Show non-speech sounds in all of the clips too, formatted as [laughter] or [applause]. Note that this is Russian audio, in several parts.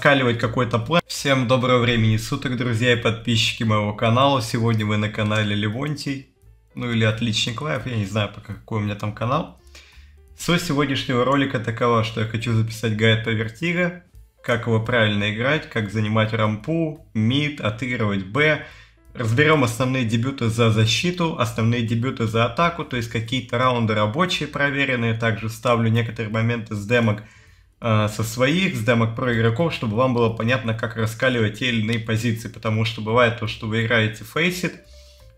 скаливать какой-то план. Всем доброго времени суток, друзья и подписчики моего канала. Сегодня вы на канале Левонтий, ну или Отличник Лайф, я не знаю пока какой у меня там канал. Суть сегодняшнего ролика такова, что я хочу записать гайд по вертига, как его правильно играть, как занимать рампу, мид, отыгрывать Б. Разберем основные дебюты за защиту, основные дебюты за атаку, то есть какие-то раунды рабочие проверенные. Также ставлю некоторые моменты с демок, Э, со своих, с демок про игроков, чтобы вам было понятно, как раскаливать те или иные позиции, потому что бывает то, что вы играете фейсит,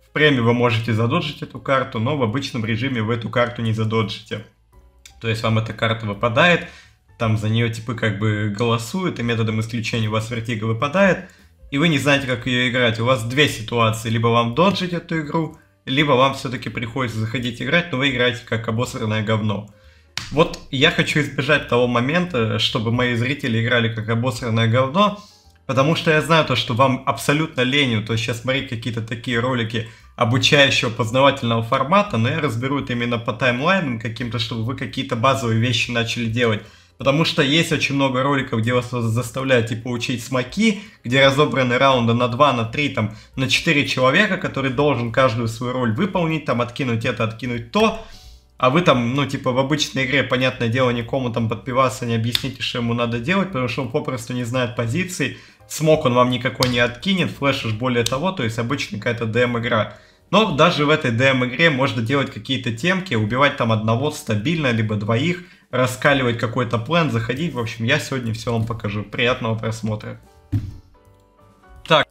в преме вы можете задоджить эту карту, но в обычном режиме вы эту карту не задоджите. То есть вам эта карта выпадает, там за нее типы как бы голосуют, и методом исключения у вас вертига выпадает, и вы не знаете, как ее играть. У вас две ситуации, либо вам доджить эту игру, либо вам все-таки приходится заходить играть, но вы играете как обосранное говно. Вот я хочу избежать того момента, чтобы мои зрители играли как обосранное говно, потому что я знаю то, что вам абсолютно лень, то есть сейчас смотреть какие-то такие ролики обучающего познавательного формата, но я разберу это именно по таймлайнам каким-то, чтобы вы какие-то базовые вещи начали делать. Потому что есть очень много роликов, где вас заставляют типа учить смоки, где разобраны раунды на 2, на 3, там, на 4 человека, который должен каждую свою роль выполнить, там, откинуть это, откинуть то а вы там, ну, типа, в обычной игре, понятное дело, никому там подпиваться, не объясните, что ему надо делать, потому что он попросту не знает позиций, смог он вам никакой не откинет, флеш уж более того, то есть обычно какая-то ДМ-игра. Но даже в этой ДМ-игре можно делать какие-то темки, убивать там одного стабильно, либо двоих, раскаливать какой-то план, заходить. В общем, я сегодня все вам покажу. Приятного просмотра. Так,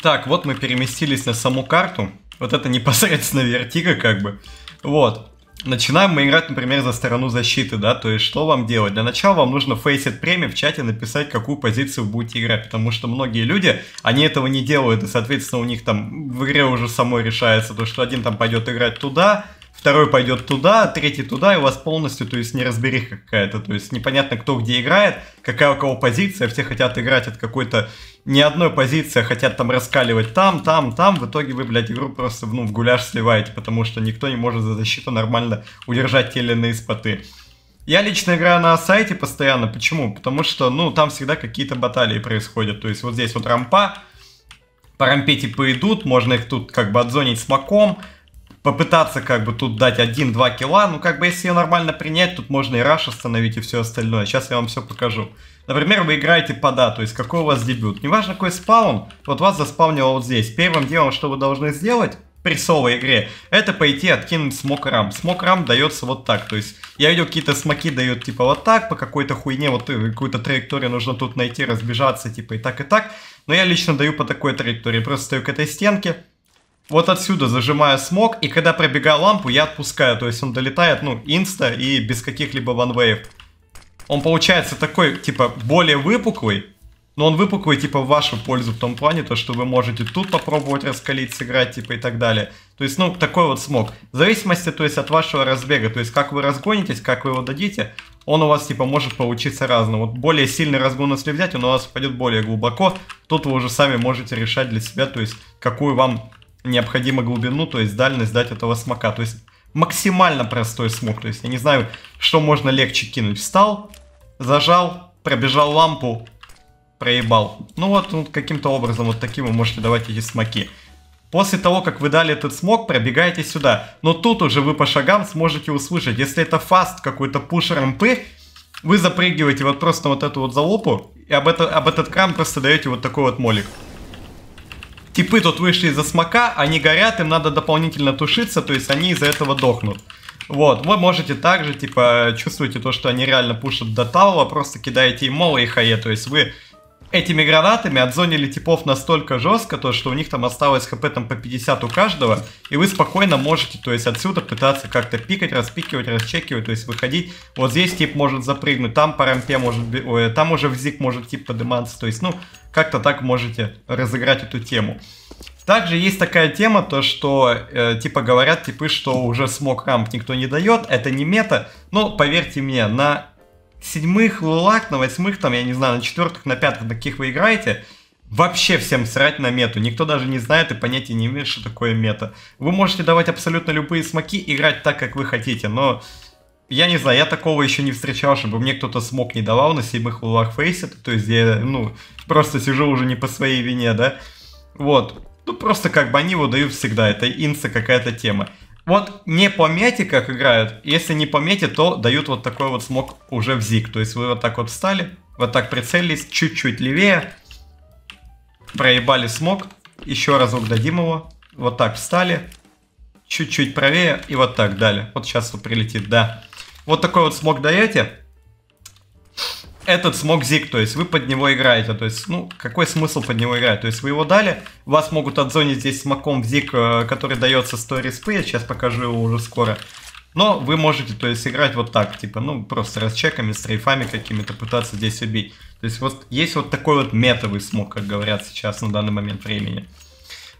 так, вот мы переместились на саму карту. Вот это непосредственно [laughs] вертика как бы. Вот. Начинаем мы играть, например, за сторону защиты, да, то есть что вам делать? Для начала вам нужно фейсит Faceit в чате написать, какую позицию вы будете играть, потому что многие люди, они этого не делают, и, соответственно, у них там в игре уже самой решается, то, что один там пойдет играть туда, второй пойдет туда, третий туда, и у вас полностью, то есть, неразбериха какая-то, то есть, непонятно, кто где играет, какая у кого позиция, все хотят играть от какой-то ни одной позиции, а хотят там раскаливать там, там, там, в итоге вы, блядь, игру просто, ну, в гуляш сливаете, потому что никто не может за защиту нормально удержать те или иные споты. Я лично играю на сайте постоянно, почему? Потому что, ну, там всегда какие-то баталии происходят, то есть, вот здесь вот рампа, по рампе типа идут, можно их тут как бы отзонить смоком, маком, попытаться как бы тут дать 1-2 килла, ну как бы если ее нормально принять, тут можно и раш остановить и все остальное. Сейчас я вам все покажу. Например, вы играете пода, то есть какой у вас дебют. Неважно какой спаун, вот вас заспаунило вот здесь. Первым делом, что вы должны сделать при соло игре, это пойти откинуть смок рам. Смок рам дается вот так, то есть я видел какие-то смоки дают типа вот так, по какой-то хуйне, вот э, какую-то траекторию нужно тут найти, разбежаться типа и так и так. Но я лично даю по такой траектории, просто стою к этой стенке, вот отсюда зажимаю смог, и когда пробегаю лампу, я отпускаю. То есть он долетает, ну, инста и без каких-либо ванвеев. Он получается такой, типа, более выпуклый. Но он выпуклый, типа, в вашу пользу в том плане, то, что вы можете тут попробовать раскалить, сыграть, типа, и так далее. То есть, ну, такой вот смог. В зависимости, то есть, от вашего разбега, то есть, как вы разгонитесь, как вы его дадите, он у вас, типа, может получиться разным. Вот более сильный разгон, если взять, он у вас пойдет более глубоко. Тут вы уже сами можете решать для себя, то есть, какую вам необходимо глубину, то есть дальность дать этого смока. То есть максимально простой смок, То есть я не знаю, что можно легче кинуть. Встал, зажал, пробежал лампу, проебал. Ну вот, ну, каким-то образом вот таким вы можете давать эти смоки. После того, как вы дали этот смог, пробегайте сюда. Но тут уже вы по шагам сможете услышать. Если это фаст какой-то пушер МП, вы запрыгиваете вот просто вот эту вот залупу, и об, это, об этот кран просто даете вот такой вот молик. Типы тут вышли из-за смока, они горят, им надо дополнительно тушиться, то есть они из-за этого дохнут. Вот, вы можете также, типа, чувствуете то, что они реально пушат до таула, просто кидаете им молы и хае, то есть вы этими гранатами отзонили типов настолько жестко, то, что у них там осталось хп там по 50 у каждого, и вы спокойно можете, то есть отсюда пытаться как-то пикать, распикивать, расчекивать, то есть выходить. Вот здесь тип может запрыгнуть, там по рампе может, ой, там уже в зиг может тип подниматься, то есть, ну, как-то так можете разыграть эту тему. Также есть такая тема, то что, э, типа, говорят типы, что уже смог рамп никто не дает, это не мета, но, поверьте мне, на седьмых лулак, на восьмых, там, я не знаю, на четвертых, на пятых, на каких вы играете, вообще всем срать на мету. Никто даже не знает и понятия не имеет, что такое мета. Вы можете давать абсолютно любые смоки, играть так, как вы хотите, но... Я не знаю, я такого еще не встречал, чтобы мне кто-то смог не давал на седьмых лулах фейсит то есть я, ну, просто сижу уже не по своей вине, да? Вот. Ну, просто как бы они его дают всегда, это инса какая-то тема. Вот не по мете, как играют. Если не по мете, то дают вот такой вот смог уже в зиг. То есть вы вот так вот встали, вот так прицелились, чуть-чуть левее. Проебали смог. Еще разок дадим его. Вот так встали. Чуть-чуть правее и вот так далее. Вот сейчас вот прилетит, да. Вот такой вот смог даете этот смог зиг, то есть вы под него играете, то есть, ну, какой смысл под него играть, то есть вы его дали, вас могут отзонить здесь смоком в зиг, э, который дается 100 респы, я сейчас покажу его уже скоро, но вы можете, то есть, играть вот так, типа, ну, просто расчеками, стрейфами какими-то пытаться здесь убить, то есть вот есть вот такой вот метовый смог, как говорят сейчас на данный момент времени.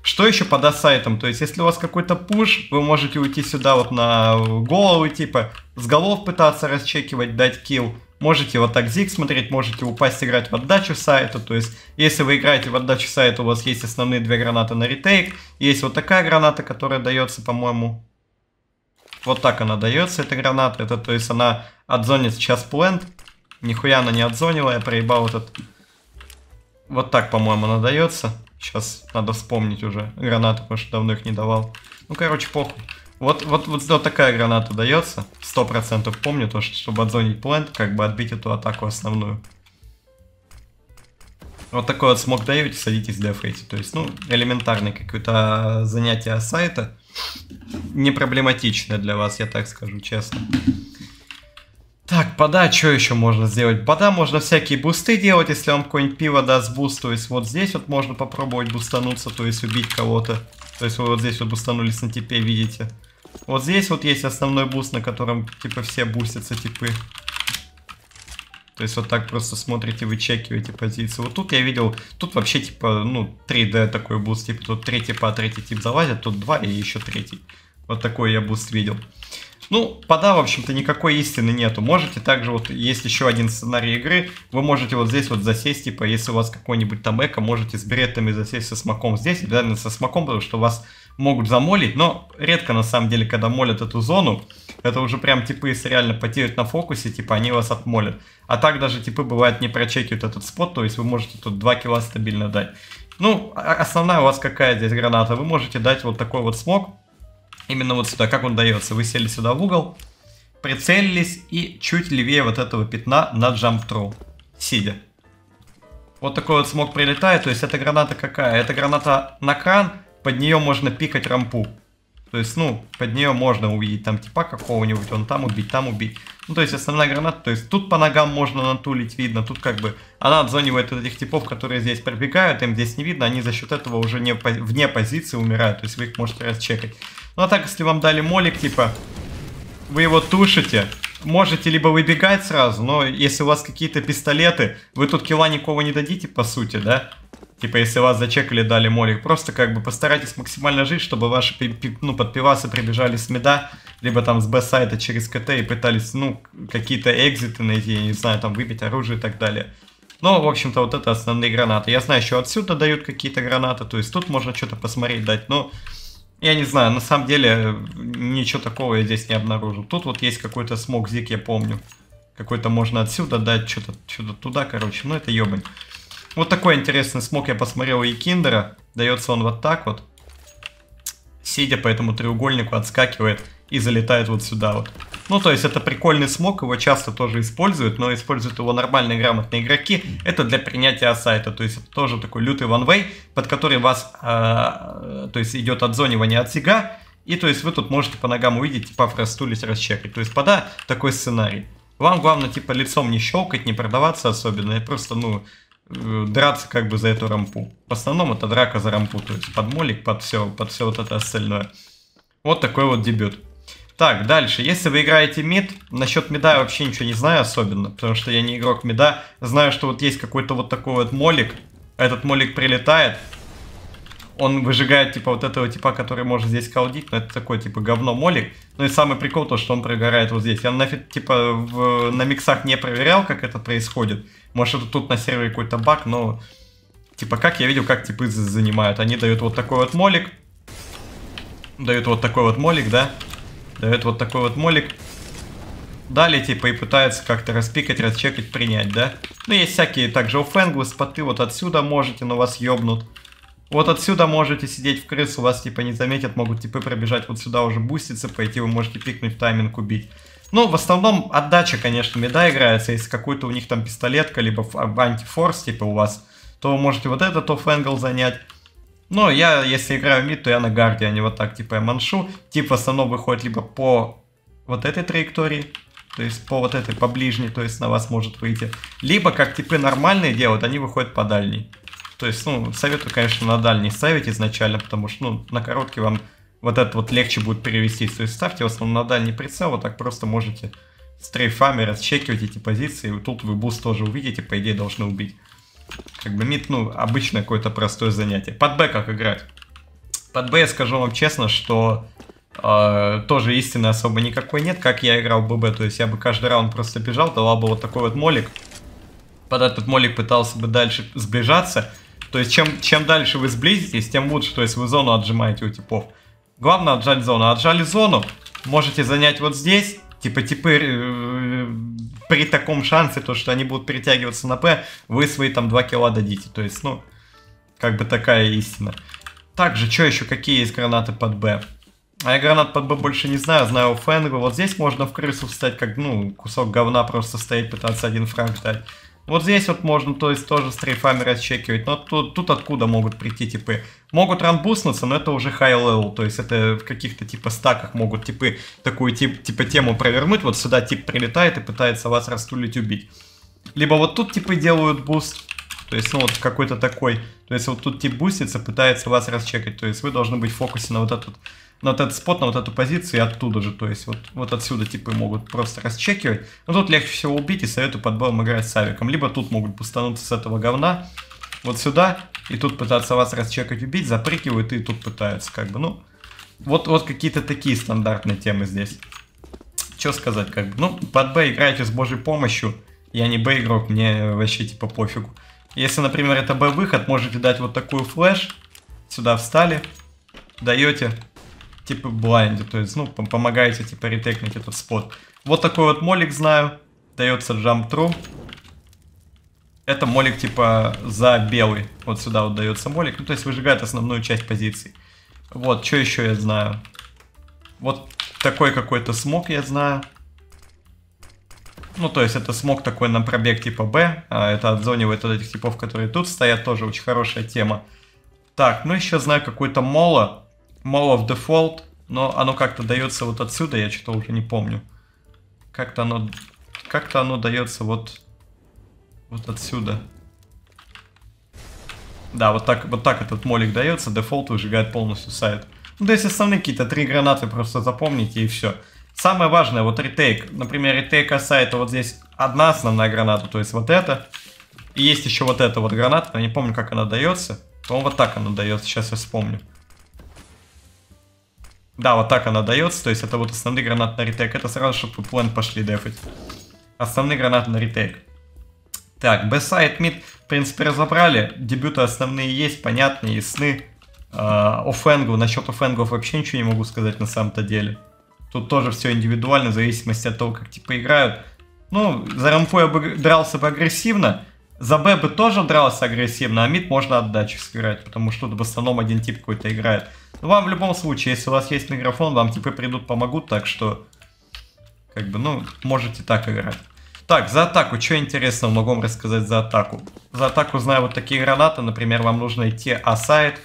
Что еще по досайтам? То есть, если у вас какой-то пуш, вы можете уйти сюда вот на голову, типа, с голов пытаться расчекивать, дать килл. Можете вот так зиг смотреть, можете упасть играть в отдачу сайта. То есть, если вы играете в отдачу сайта, у вас есть основные две гранаты на ретейк. Есть вот такая граната, которая дается, по-моему... Вот так она дается, эта граната. Это, то есть, она отзонит сейчас плент. Нихуя она не отзонила, я проебал этот... Вот так, по-моему, она дается. Сейчас надо вспомнить уже гранаты, потому что давно их не давал. Ну, короче, похуй. Вот, вот, вот, вот такая граната дается. Сто процентов помню то, что чтобы отзонить плент, как бы отбить эту атаку основную. Вот такой вот смог даете, садитесь для фрейти. То есть, ну, элементарное какое-то а, занятие сайта. Не проблематичное для вас, я так скажу честно. Так, пода, что еще можно сделать? Пода можно всякие бусты делать, если вам какое-нибудь пиво даст буст. То есть вот здесь вот можно попробовать бустануться, то есть убить кого-то. То есть вы вот здесь вот бустанулись на типе, видите. Вот здесь вот есть основной буст, на котором типа все бустятся типы. То есть вот так просто смотрите, вычекиваете позиции. Вот тут я видел, тут вообще типа, ну, 3D такой буст, типа тут третий по третий тип залазит, тут два и еще третий. Вот такой я буст видел. Ну, пода, в общем-то, никакой истины нету. Можете также, вот есть еще один сценарий игры, вы можете вот здесь вот засесть, типа, если у вас какой-нибудь там эко, можете с беретами засесть со смоком здесь, обязательно со смоком, потому что вас могут замолить, но редко, на самом деле, когда молят эту зону, это уже прям типы, если реально потеют на фокусе, типа, они вас отмолят. А так даже типы бывает не прочекивают этот спот, то есть вы можете тут 2 килла стабильно дать. Ну, а, основная у вас какая здесь граната? Вы можете дать вот такой вот смок. Именно вот сюда, как он дается. Вы сели сюда в угол, прицелились и чуть левее вот этого пятна на jump throw, сидя. Вот такой вот смог прилетает, то есть эта граната какая? Это граната на кран, под нее можно пикать рампу. То есть, ну, под нее можно увидеть там типа какого-нибудь, он там убить, там убить. Ну, то есть, основная граната, то есть, тут по ногам можно натулить, видно, тут как бы она отзванивает от этих типов, которые здесь пробегают, им здесь не видно, они за счет этого уже не вне позиции умирают, то есть, вы их можете расчекать. Ну, а так, если вам дали молик, типа, вы его тушите, можете либо выбегать сразу, но если у вас какие-то пистолеты, вы тут кила никого не дадите, по сути, да? Типа, если вас зачекали, дали молик, просто как бы постарайтесь максимально жить, чтобы ваши ну, подпивасы прибежали с меда, либо там с Б-сайта через КТ и пытались, ну, какие-то экзиты найти, я не знаю, там выпить оружие и так далее. Но, в общем-то, вот это основные гранаты. Я знаю, еще отсюда дают какие-то гранаты, то есть тут можно что-то посмотреть дать, но... Я не знаю, на самом деле ничего такого я здесь не обнаружил. Тут вот есть какой-то смог зик, я помню. Какой-то можно отсюда дать, что-то что, -то, туда, короче. Ну, это ебань. Вот такой интересный смог я посмотрел у Киндера. Дается он вот так вот. Сидя по этому треугольнику отскакивает и залетает вот сюда вот. Ну, то есть это прикольный смог, его часто тоже используют, но используют его нормальные грамотные игроки. Это для принятия сайта, то есть это тоже такой лютый ванвей, под который вас, э, то есть идет отзонивание от сига, и то есть вы тут можете по ногам увидеть, типа простулить, расчекать. То есть пода такой сценарий. Вам главное, типа, лицом не щелкать, не продаваться особенно, и просто, ну, Э, драться как бы за эту рампу. В основном это драка за рампу, то есть под молик, под все, под все вот это остальное. Вот такой вот дебют. Так, дальше. Если вы играете мид, насчет мида я вообще ничего не знаю особенно, потому что я не игрок мида. Знаю, что вот есть какой-то вот такой вот молик. Этот молик прилетает. Он выжигает, типа, вот этого типа, который может здесь колдить, но это такой, типа, говно молик. Ну и самый прикол то, что он прогорает вот здесь. Я нафиг, типа, в, на миксах не проверял, как это происходит. Может, это тут на сервере какой-то баг, но... Типа, как я видел, как типы занимают. Они дают вот такой вот молик. Дают вот такой вот молик, да? Дают вот такой вот молик. Далее, типа, и пытаются как-то распикать, расчекать, принять, да? Ну, есть всякие также оффенглы, споты. Вот отсюда можете, но вас ёбнут. Вот отсюда можете сидеть в крысу, вас типа не заметят, могут типы пробежать вот сюда уже буститься, пойти, вы можете пикнуть, тайминг убить. Ну, в основном отдача, конечно, меда играется. Если какой-то у них там пистолетка, либо а, антифорс, типа у вас, то вы можете вот этот офф-энгл занять. Но ну, я, если играю мид, то я на гарде, а не вот так, типа я маншу. Тип в основном выходит либо по вот этой траектории, то есть по вот этой, по ближней, то есть на вас может выйти. Либо, как типы нормальные делают, они выходят по дальней. То есть, ну, советую, конечно, на дальний ставить изначально, потому что, ну, на короткий вам вот это вот легче будет перевести. То есть ставьте в основном на дальний прицел, вот так просто можете стрейфами расчекивать эти позиции. И тут вы буст тоже увидите, по идее должны убить. Как бы мид, ну, обычное какое-то простое занятие. Под Б как играть? Под Б я скажу вам честно, что э, тоже истины особо никакой нет, как я играл в ББ. То есть я бы каждый раунд просто бежал, давал бы вот такой вот молик. Под этот молик пытался бы дальше сближаться. То есть чем, чем дальше вы сблизитесь, тем лучше. То есть вы зону отжимаете у типов. Главное отжать зону. Отжали зону, можете занять вот здесь. Типа теперь э, при таком шансе, то что они будут перетягиваться на П, вы свои там 2 кило дадите. То есть, ну, как бы такая истина. Также, что еще, какие есть гранаты под Б? А я гранат под Б больше не знаю, знаю у Фенгу. Вот здесь можно в крысу встать, как, ну, кусок говна просто стоит пытаться один фраг дать. Вот здесь вот можно, то есть, тоже стрейфами расчекивать. Но тут, тут откуда могут прийти типы? Могут ранбуснуться, но это уже high level. То есть, это в каких-то типа стаках могут типы такую тип, типа тему провернуть. Вот сюда тип прилетает и пытается вас растулить, убить. Либо вот тут типы делают буст. То есть, ну, вот какой-то такой. То есть, вот тут тип бустится, пытается вас расчекать. То есть, вы должны быть в фокусе на вот этот, на вот этот спот, на вот эту позицию и оттуда же. То есть, вот, вот отсюда типы могут просто расчекивать. Но ну, тут легче всего убить и советую подбором играть с авиком. Либо тут могут пустануться с этого говна вот сюда, и тут пытаться вас расчекать, убить, запрыгивают и тут пытаются, как бы, ну... Вот, вот какие-то такие стандартные темы здесь. Что сказать, как бы, ну, под Б играйте с божьей помощью. Я не Б игрок, мне вообще типа пофигу. Если, например, это Б-выход, можете дать вот такую флеш. Сюда встали. Даете типа блайнде, то есть, ну, помогаете типа ретекнуть этот спот. Вот такой вот молик знаю. Дается jump true. Это молик типа за белый. Вот сюда вот дается молик. Ну, то есть выжигает основную часть позиций. Вот, что еще я знаю. Вот такой какой-то смог я знаю. Ну, то есть это смог такой на пробег типа Б, а, это отзонивает от этих типов, которые тут стоят, тоже очень хорошая тема. Так, ну еще знаю какой-то моло, моло в дефолт, но оно как-то дается вот отсюда, я что-то уже не помню. Как-то оно, как-то оно дается вот, вот отсюда. Да, вот так, вот так этот молик дается, дефолт выжигает полностью сайт. Ну, то есть основные какие-то три гранаты просто запомните и все. Самое важное, вот ретейк. Например, ретейк сайта вот здесь одна основная граната, то есть вот это И есть еще вот эта вот граната, я не помню, как она дается. По-моему, вот так она дается, сейчас я вспомню. Да, вот так она дается, то есть это вот основные гранаты на ретейк. Это сразу, чтобы план пошли дефать. Основные гранаты на ретейк. Так, B-сайт, мид, в принципе, разобрали. Дебюты основные есть, понятные, и сны. Э, а, оффенгов, насчет оффенгов вообще ничего не могу сказать на самом-то деле. Тут тоже все индивидуально, в зависимости от того, как типа играют. Ну, за рампой обы... дрался бы агрессивно, за Б бы тоже дрался агрессивно, а мид можно отдачи сыграть, потому что тут в основном один тип какой-то играет. Но ну, вам в любом случае, если у вас есть микрофон, вам типы придут, помогут, так что... Как бы, ну, можете так играть. Так, за атаку. Что интересного могу вам рассказать за атаку? За атаку знаю вот такие гранаты. Например, вам нужно идти асайд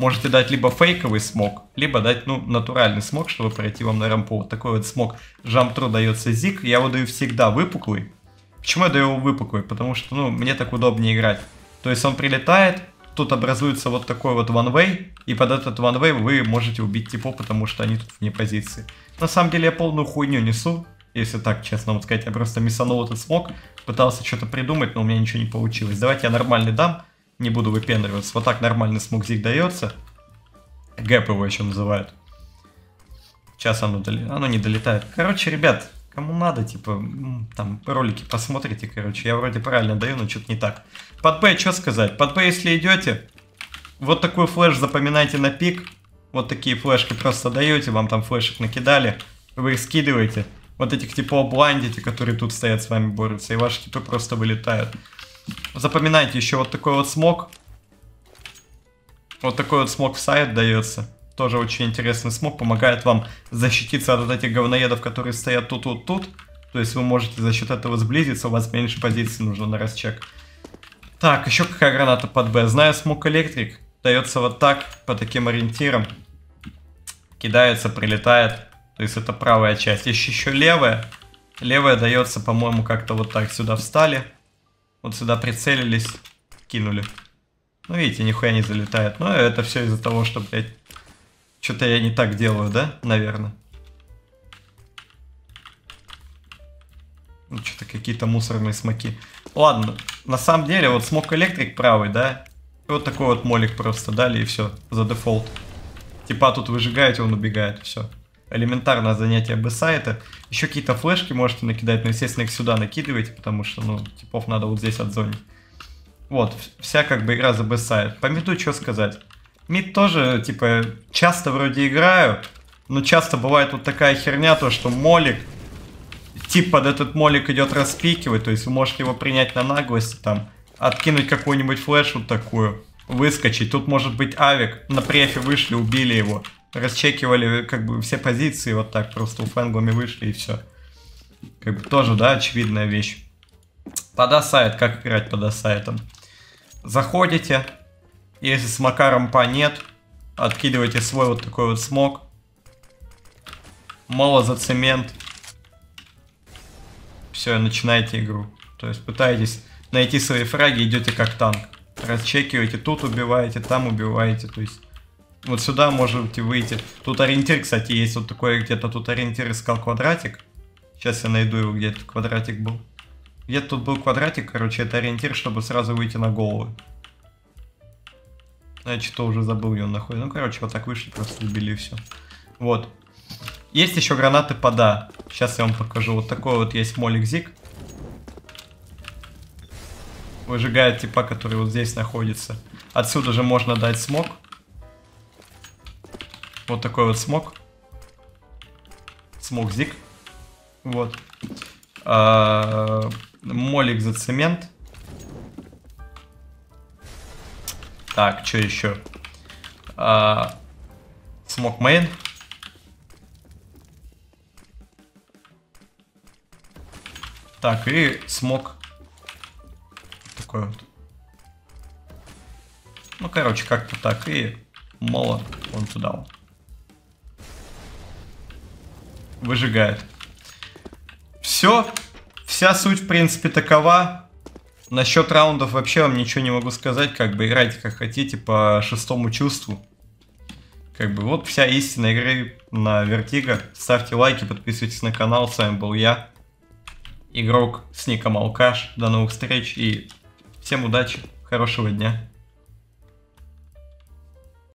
можете дать либо фейковый смог, либо дать, ну, натуральный смог, чтобы пройти вам на рампу. Вот такой вот смог Жамтру дается Зик. Я его даю всегда выпуклый. Почему я даю его выпуклый? Потому что, ну, мне так удобнее играть. То есть он прилетает, тут образуется вот такой вот ванвей, и под этот ванвей вы можете убить типа, потому что они тут вне позиции. На самом деле я полную хуйню несу, если так честно вам сказать, я просто мисанул этот смог, пытался что-то придумать, но у меня ничего не получилось. Давайте я нормальный дам, не буду выпендриваться. Вот так нормальный смокзик дается. Гэп его еще называют. Сейчас оно, доли... оно не долетает. Короче, ребят, кому надо, типа, там, ролики посмотрите, короче. Я вроде правильно даю, но что-то не так. Под П, что сказать? Под П, если идете, вот такой флеш запоминайте на пик. Вот такие флешки просто даете, вам там флешек накидали, вы их скидываете. Вот этих типа бландите, которые тут стоят с вами борются, и ваши типы просто вылетают. Запоминайте, еще вот такой вот смог. Вот такой вот смог в сайт дается. Тоже очень интересный смог. Помогает вам защититься от этих говноедов, которые стоят тут-тут-тут. То есть вы можете за счет этого сблизиться, у вас меньше позиций нужно на расчек. Так, еще какая граната под Б. Знаю смог электрик. Дается вот так, по таким ориентирам. Кидается, прилетает. То есть это правая часть. Еще, еще левая. Левая дается, по-моему, как-то вот так сюда встали. Вот сюда прицелились, кинули. Ну, видите, нихуя не залетает. Но это все из-за того, что, блядь, что-то я не так делаю, да? Наверное. Ну, что-то какие-то мусорные смоки. Ладно, на самом деле, вот смок электрик правый, да? вот такой вот молик просто дали, и все, за дефолт. Типа тут выжигаете, он убегает, все элементарное занятие бы сайта. Еще какие-то флешки можете накидать, но, естественно, их сюда накидывайте, потому что, ну, типов надо вот здесь отзонить. Вот, вся как бы игра за бэссайд. По миду что сказать? Мид тоже, типа, часто вроде играю, но часто бывает вот такая херня, то что молик, тип под этот молик идет распикивать, то есть вы можете его принять на наглость, там, откинуть какую-нибудь флешу такую, выскочить. Тут может быть авик, на префе вышли, убили его расчекивали как бы все позиции вот так просто у флангами вышли и все. Как бы тоже, да, очевидная вещь. Под как играть под асайтом? Заходите, если с Макаром по нет, откидываете свой вот такой вот смог. Мало за цемент. Все, начинайте игру. То есть пытаетесь найти свои фраги, идете как танк. Расчекиваете, тут убиваете, там убиваете. То есть вот сюда можете выйти. Тут ориентир, кстати, есть вот такой где-то. Тут ориентир искал квадратик. Сейчас я найду его, где этот квадратик был. Где-то тут был квадратик, короче, это ориентир, чтобы сразу выйти на голову. Я что-то уже забыл, где он находится. Ну, короче, вот так вышли, просто убили все. Вот. Есть еще гранаты пода. Сейчас я вам покажу. Вот такой вот есть молик зик. Выжигает типа, который вот здесь находится. Отсюда же можно дать смог. Вот такой вот смог. Смог зик. Вот. А, молик за цемент. Так, что еще? А, смог мейн. Так, и смог. Такой вот. Ну, короче, как-то так. И молот он туда. Вот выжигает. Все. Вся суть, в принципе, такова. Насчет раундов вообще вам ничего не могу сказать. Как бы играйте как хотите по шестому чувству. Как бы вот вся истина игры на Вертиго. Ставьте лайки, подписывайтесь на канал. С вами был я, игрок с ником Алкаш. До новых встреч и всем удачи, хорошего дня.